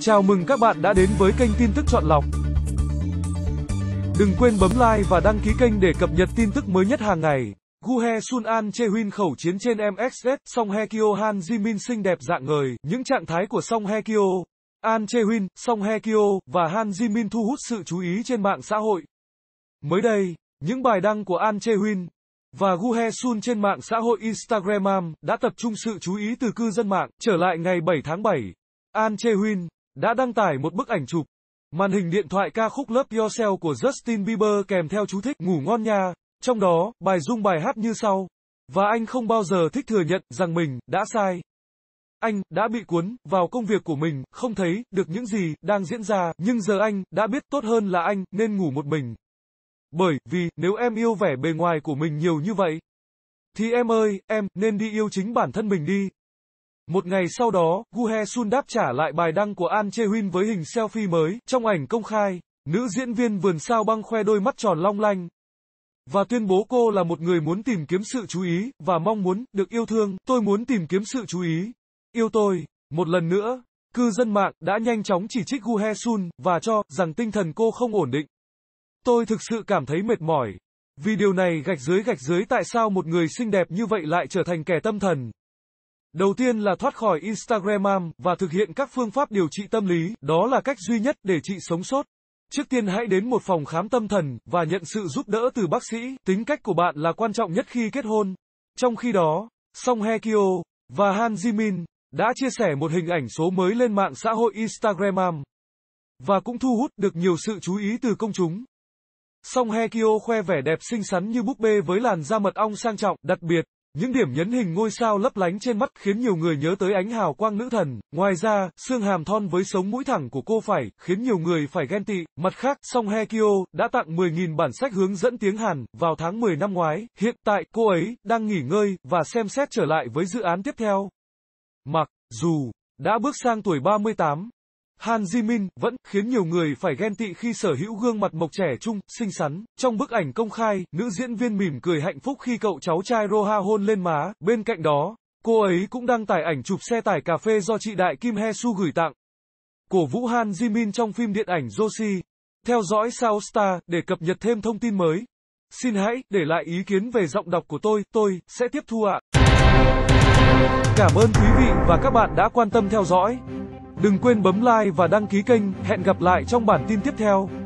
Chào mừng các bạn đã đến với kênh tin tức chọn lọc. Đừng quên bấm like và đăng ký kênh để cập nhật tin tức mới nhất hàng ngày. Gu He Sun An Che Huyên khẩu chiến trên MXS, Song He Kyo Han Ji Min xinh đẹp dạng người, những trạng thái của Song He Kyo, An Che Huyên, Song He Kyo và Han Ji Min thu hút sự chú ý trên mạng xã hội. Mới đây, những bài đăng của An Che Huyên và Gu He Sun trên mạng xã hội Instagram đã tập trung sự chú ý từ cư dân mạng trở lại ngày 7 tháng 7. An Che Huyên đã đăng tải một bức ảnh chụp. Màn hình điện thoại ca khúc Love Yourself của Justin Bieber kèm theo chú thích ngủ ngon nha. Trong đó, bài dung bài hát như sau. Và anh không bao giờ thích thừa nhận rằng mình đã sai. Anh đã bị cuốn vào công việc của mình, không thấy được những gì đang diễn ra, nhưng giờ anh đã biết tốt hơn là anh nên ngủ một mình. Bởi vì nếu em yêu vẻ bề ngoài của mình nhiều như vậy, thì em ơi, em nên đi yêu chính bản thân mình đi. Một ngày sau đó, Gu He Sun đáp trả lại bài đăng của An Che Huyên với hình selfie mới. Trong ảnh công khai, nữ diễn viên vườn sao băng khoe đôi mắt tròn long lanh. Và tuyên bố cô là một người muốn tìm kiếm sự chú ý, và mong muốn, được yêu thương, tôi muốn tìm kiếm sự chú ý. Yêu tôi. Một lần nữa, cư dân mạng, đã nhanh chóng chỉ trích Gu He Sun, và cho, rằng tinh thần cô không ổn định. Tôi thực sự cảm thấy mệt mỏi. Vì điều này gạch dưới gạch dưới tại sao một người xinh đẹp như vậy lại trở thành kẻ tâm thần. Đầu tiên là thoát khỏi Instagram và thực hiện các phương pháp điều trị tâm lý, đó là cách duy nhất để chị sống sót. Trước tiên hãy đến một phòng khám tâm thần và nhận sự giúp đỡ từ bác sĩ, tính cách của bạn là quan trọng nhất khi kết hôn. Trong khi đó, Song Hye Kyo và Han Ji Min đã chia sẻ một hình ảnh số mới lên mạng xã hội Instagram và cũng thu hút được nhiều sự chú ý từ công chúng. Song Hye Kyo khoe vẻ đẹp xinh xắn như búp bê với làn da mật ong sang trọng, đặc biệt những điểm nhấn hình ngôi sao lấp lánh trên mắt khiến nhiều người nhớ tới ánh hào quang nữ thần. Ngoài ra, xương hàm thon với sống mũi thẳng của cô phải khiến nhiều người phải ghen tị. Mặt khác, Song Hye Kyo đã tặng 10.000 bản sách hướng dẫn tiếng Hàn vào tháng 10 năm ngoái. Hiện tại, cô ấy đang nghỉ ngơi và xem xét trở lại với dự án tiếp theo. Mặc dù đã bước sang tuổi 38, Han Ji Min vẫn khiến nhiều người phải ghen tị khi sở hữu gương mặt mộc trẻ trung, xinh xắn. Trong bức ảnh công khai, nữ diễn viên mỉm cười hạnh phúc khi cậu cháu trai Roha hôn lên má. Bên cạnh đó, cô ấy cũng đăng tải ảnh chụp xe tải cà phê do chị Đại Kim Hee Su gửi tặng. Cổ vũ Han Ji Min trong phim điện ảnh Josie. Theo dõi Sao Star để cập nhật thêm thông tin mới. Xin hãy để lại ý kiến về giọng đọc của tôi, tôi sẽ tiếp thu ạ. Cảm ơn quý vị và các bạn đã quan tâm theo dõi. Đừng quên bấm like và đăng ký kênh. Hẹn gặp lại trong bản tin tiếp theo.